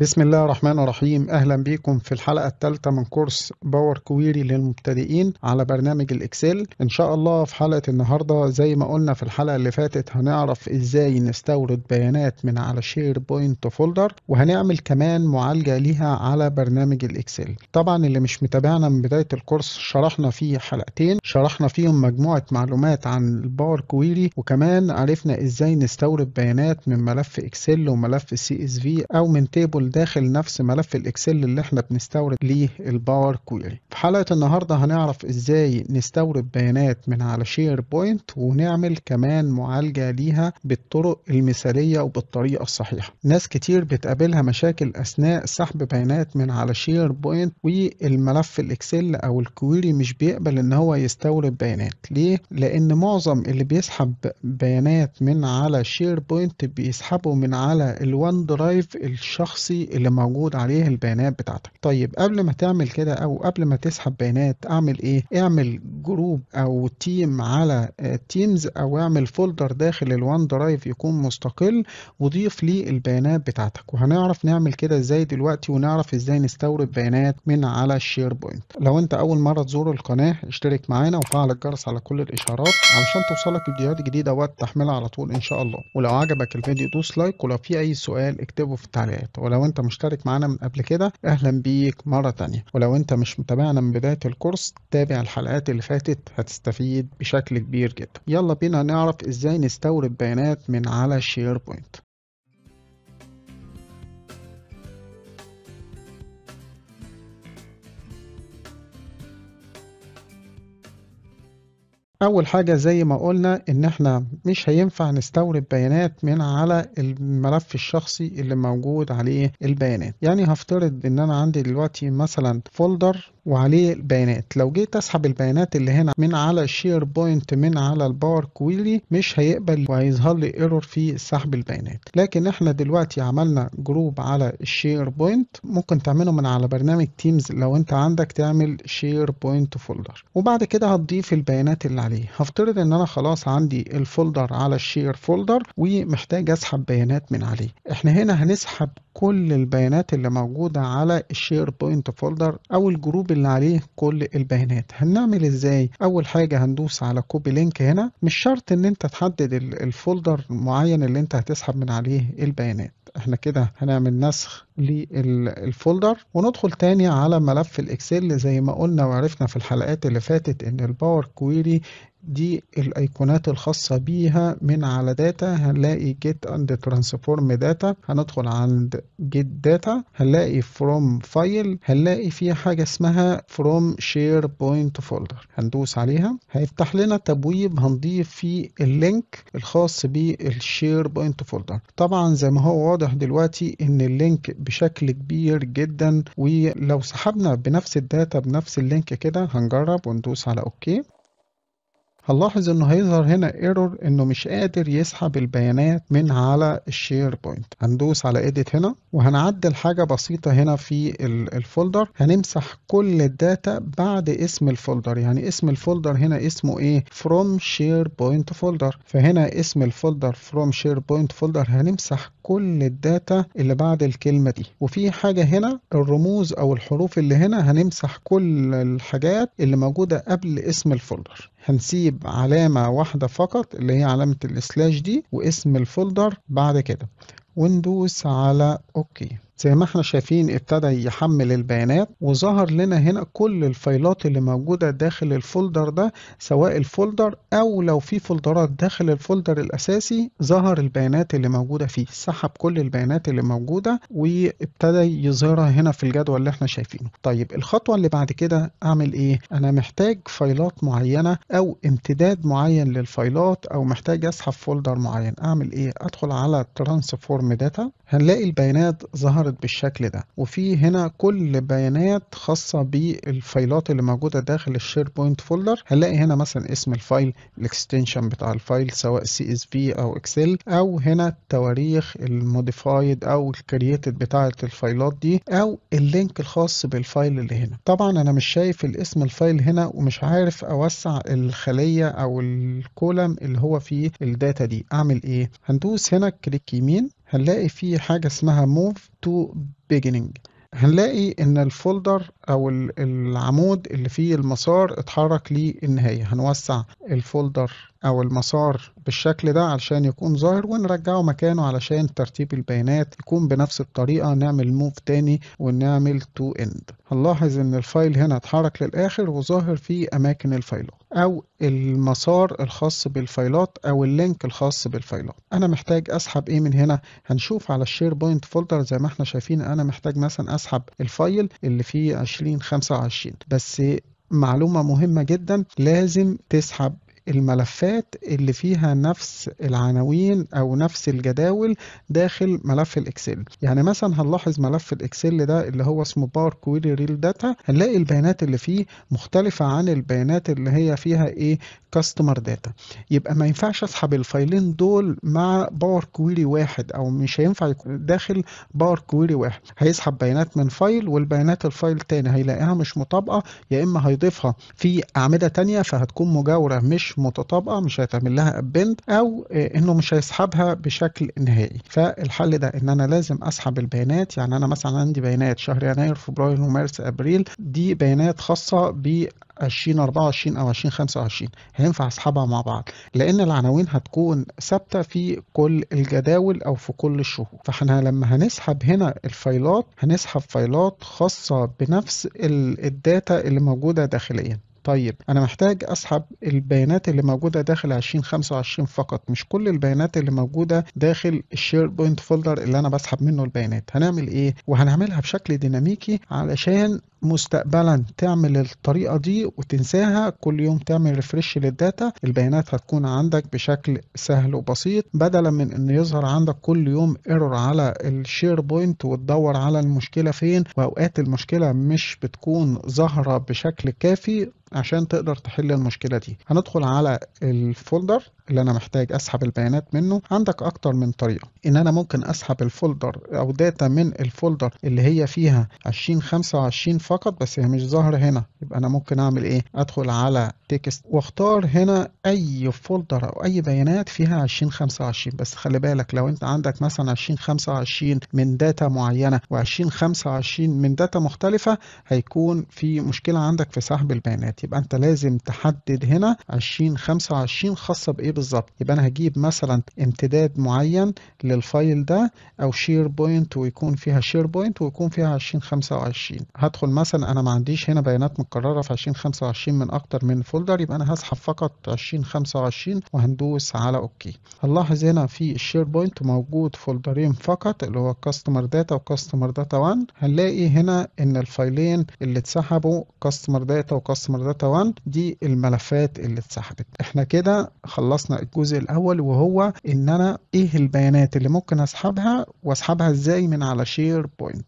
بسم الله الرحمن الرحيم اهلا بيكم في الحلقه الثالثه من كورس باور كويري للمبتدئين على برنامج الاكسل ان شاء الله في حلقه النهارده زي ما قلنا في الحلقه اللي فاتت هنعرف ازاي نستورد بيانات من على شير بوينت فولدر وهنعمل كمان معالجه ليها على برنامج الاكسل طبعا اللي مش متابعنا من بدايه الكورس شرحنا فيه حلقتين شرحنا فيهم مجموعه معلومات عن الباور كويري وكمان عرفنا ازاي نستورد بيانات من ملف اكسل وملف سي اس في او من تيبل تدخل داخل نفس ملف الاكسل اللي احنا بنستورد ليه الباور كويري في حلقة النهاردة هنعرف ازاي نستورد بيانات من على شير بوينت ونعمل كمان معالجة ليها بالطرق المثالية وبالطريقة الصحيحة ناس كتير بتقابلها مشاكل اثناء سحب بيانات من على شير بوينت والملف الاكسل او الكويري مش بيقبل ان هو يستورد بيانات ليه؟ لان معظم اللي بيسحب بيانات من على شير بوينت بيسحبوا من على الوان درايف الشخصي الشخصي اللي موجود عليه البيانات بتاعتك طيب قبل ما تعمل كده او قبل ما تسحب بيانات اعمل ايه اعمل جروب او تيم على تيمز آه، او اعمل فولدر داخل الوان درايف يكون مستقل وضيف ليه البيانات بتاعتك وهنعرف نعمل كده ازاي دلوقتي ونعرف ازاي نستورد بيانات من على الشير بوينت لو انت اول مره تزور القناه اشترك معانا وفعل الجرس على كل الاشارات علشان توصلك الفيديوهات الجديده وقت تحملها على طول ان شاء الله ولو عجبك الفيديو دوس لايك ولو في اي سؤال اكتبه في التعليقات ولو انت مشترك معانا من قبل كده اهلا بيك مرة تانية ولو انت مش متابعنا من بداية الكورس تابع الحلقات اللي فاتت هتستفيد بشكل كبير جدا يلا بينا نعرف ازاي نستورد بيانات من على شير بوينت أول حاجة زي ما قلنا إن إحنا مش هينفع نستورد بيانات من على الملف الشخصي اللي موجود عليه البيانات يعني هفترض إن أنا عندي دلوقتي مثلا فولدر وعليه البيانات لو جيت اسحب البيانات اللي هنا من على الشير بوينت من على الباور كويري مش هيقبل وهيظهر لي ايرور في سحب البيانات لكن احنا دلوقتي عملنا جروب على الشير بوينت ممكن تعمله من على برنامج تيمز لو انت عندك تعمل شير بوينت فولدر وبعد كده هتضيف البيانات اللي عليه هفترض ان انا خلاص عندي الفولدر على الشير فولدر ومحتاج اسحب بيانات من عليه احنا هنا هنسحب كل البيانات اللي موجودة على الشير بوينت فولدر او الجروب اللي عليه كل البيانات هنعمل ازاي اول حاجه هندوس على كوبي لينك هنا مش شرط ان انت تحدد الفولدر معين اللي انت هتسحب من عليه البيانات احنا كده هنعمل نسخ للفولدر وندخل تاني على ملف الاكسل زي ما قلنا وعرفنا في الحلقات اللي فاتت ان الباور كويري دي الايقونات الخاصة بيها من على داتا هنلاقي get and transform data هندخل عند get data هنلاقي from file هنلاقي فيها حاجة اسمها from sharepoint folder هندوس عليها هيفتح لنا تبويب هنضيف فيه اللينك الخاص بوينت folder طبعا زي ما هو واضح دلوقتي ان اللينك بشكل كبير جدا ولو سحبنا بنفس الداتا بنفس اللينك كده هنجرب وندوس على اوكي هنلاحظ انه هيظهر هنا ايرور انه مش قادر يسحب البيانات من على الشير بوينت هندوس على ايديت هنا وهنعدل حاجة بسيطة هنا في الفولدر هنمسح كل الداتا بعد اسم الفولدر يعني اسم الفولدر هنا اسمه ايه from بوينت folder فهنا اسم الفولدر from بوينت folder هنمسح كل الداتا اللي بعد الكلمة دي وفي حاجة هنا الرموز أو الحروف اللي هنا هنمسح كل الحاجات اللي موجودة قبل اسم الفولدر هنسيب علامة واحدة فقط اللي هي علامة السلاش دي واسم الفولدر بعد كده وندوس على اوكي زي ما احنا شايفين ابتدى يحمل البيانات وظهر لنا هنا كل الفايلات اللي موجودة داخل الفولدر ده سواء الفولدر او لو في فولدرات داخل الفولدر الاساسي ظهر البيانات اللي موجودة فيه سحب كل البيانات اللي موجودة وابتدى يظهرها هنا في الجدول اللي احنا شايفينه طيب الخطوة اللي بعد كده اعمل ايه انا محتاج فايلات معينة او امتداد معين للفايلات او محتاج اسحب فولدر معين اعمل ايه ادخل على ترانسفورم داتا هنلاقي البيانات ظهر ظهرت بالشكل ده وفي هنا كل بيانات خاصة بالفايلات اللي موجودة داخل الشير بوينت فولدر هنلاقي هنا مثلا اسم الفايل الاكستنشن بتاع الفايل سواء سي اس في او اكسل او هنا التواريخ الموديفايد او الكرييتد بتاعة الفايلات دي او اللينك الخاص بالفايل اللي هنا طبعا انا مش شايف الاسم الفايل هنا ومش عارف اوسع الخلية او الكولم اللي هو فيه الداتا دي اعمل ايه هندوس هنا كليك يمين هنلاقي في حاجة اسمها move to beginning هنلاقي ان الفولدر او العمود اللي فيه المسار اتحرك للنهاية هنوسع الفولدر او المسار بالشكل ده علشان يكون ظاهر ونرجعه مكانه علشان ترتيب البيانات يكون بنفس الطريقة نعمل موف تاني ونعمل تو اند هنلاحظ ان الفايل هنا اتحرك للاخر وظاهر في اماكن الفايلات او المسار الخاص بالفايلات او اللينك الخاص بالفايلات انا محتاج اسحب ايه من هنا هنشوف على الشير بوينت فولدر زي ما احنا شايفين انا محتاج مثلا اسحب الفايل اللي فيه 20 25 بس معلومة مهمة جدا لازم تسحب الملفات اللي فيها نفس العناوين او نفس الجداول داخل ملف الاكسل يعني مثلا هنلاحظ ملف الاكسل ده اللي هو اسمه باور كويري ريل داتا هنلاقي البيانات اللي فيه مختلفة عن البيانات اللي هي فيها ايه كاستمر داتا يبقى ما ينفعش اسحب الفايلين دول مع باور كويري واحد او مش هينفع يكون داخل باور كويري واحد هيسحب بيانات من فايل والبيانات الفايل تاني هيلاقيها مش مطابقة يا اما هيضيفها في اعمدة تانية فهتكون مجاورة مش مش متطابقه مش هيتعمل لها ابند او آه، انه مش هيسحبها بشكل نهائي فالحل ده ان انا لازم اسحب البيانات يعني انا مثلا عندي بيانات شهر يناير فبراير ومارس ابريل دي بيانات خاصه ب 2024 او 2025 هينفع اسحبها مع بعض لان العناوين هتكون ثابته في كل الجداول او في كل الشهور فاحنا لما هنسحب هنا الفايلات هنسحب فايلات خاصه بنفس الداتا اللي موجوده داخليا طيب أنا محتاج أسحب البيانات اللي موجودة داخل 2025 فقط مش كل البيانات اللي موجودة داخل الشير بوينت فولدر اللي أنا بسحب منه البيانات هنعمل إيه؟ وهنعملها بشكل ديناميكي علشان مستقبلا تعمل الطريقة دي وتنساها كل يوم تعمل ريفرش للداتا البيانات هتكون عندك بشكل سهل وبسيط بدلا من ان يظهر عندك كل يوم ايرور على الشير بوينت وتدور على المشكلة فين واوقات المشكلة مش بتكون ظاهرة بشكل كافي عشان تقدر تحل المشكله دي هندخل على الفولدر اللي انا محتاج اسحب البيانات منه عندك اكتر من طريقه ان انا ممكن اسحب الفولدر او داتا من الفولدر اللي هي فيها 20 25 فقط بس هي مش ظاهره هنا يبقى انا ممكن اعمل ايه ادخل على تكست واختار هنا اي فولدر او اي بيانات فيها 20 25 بس خلي بالك لو انت عندك مثلا 20 25 من داتا معينه و20 25 من داتا مختلفه هيكون في مشكله عندك في سحب البيانات يبقى انت لازم تحدد هنا 20 25 خاصه بايه بالظبط يبقى انا هجيب مثلا امتداد معين للفايل ده او شير بوينت ويكون فيها شير بوينت ويكون فيها 2025 هدخل مثلا انا ما عنديش هنا بيانات متكرره في 2025 من اكتر من فولدر يبقى انا هسحب فقط 2025 وهندوس على اوكي هنلاحظ هنا في الشير بوينت موجود فولدرين فقط اللي هو كاستمر داتا وكاستمر داتا 1 هنلاقي هنا ان الفايلين اللي اتسحبوا كاستمر داتا وكاستمر داتا 1 دي الملفات اللي اتسحبت احنا كده خلصنا خلصنا الجزء الاول وهو ان انا ايه البيانات اللي ممكن اسحبها واسحبها ازاي من على شير بوينت